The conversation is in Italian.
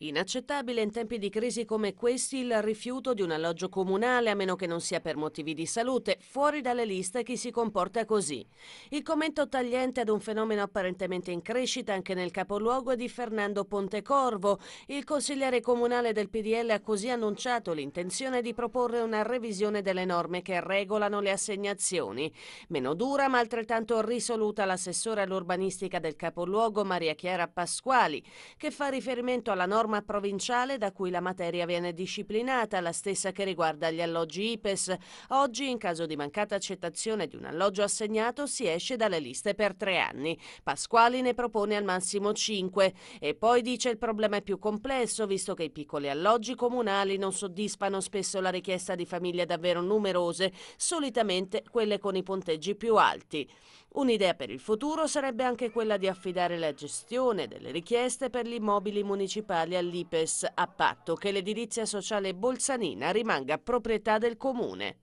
Inaccettabile in tempi di crisi come questi il rifiuto di un alloggio comunale, a meno che non sia per motivi di salute, fuori dalle liste chi si comporta così. Il commento tagliente ad un fenomeno apparentemente in crescita anche nel capoluogo è di Fernando Pontecorvo. Il consigliere comunale del PDL ha così annunciato l'intenzione di proporre una revisione delle norme che regolano le assegnazioni. Meno dura ma altrettanto risoluta l'assessore all'urbanistica del capoluogo Maria Chiara Pasquali, che fa riferimento alla norma norma provinciale da cui la materia viene disciplinata, la stessa che riguarda gli alloggi IPES. Oggi, in caso di mancata accettazione di un alloggio assegnato, si esce dalle liste per tre anni. Pasquali ne propone al massimo cinque. E poi dice il problema è più complesso, visto che i piccoli alloggi comunali non soddisfano spesso la richiesta di famiglie davvero numerose, solitamente quelle con i punteggi più alti. Un'idea per il futuro sarebbe anche quella di affidare la gestione delle richieste per gli immobili municipali all'IPES, a patto che l'edilizia sociale bolsanina rimanga proprietà del comune.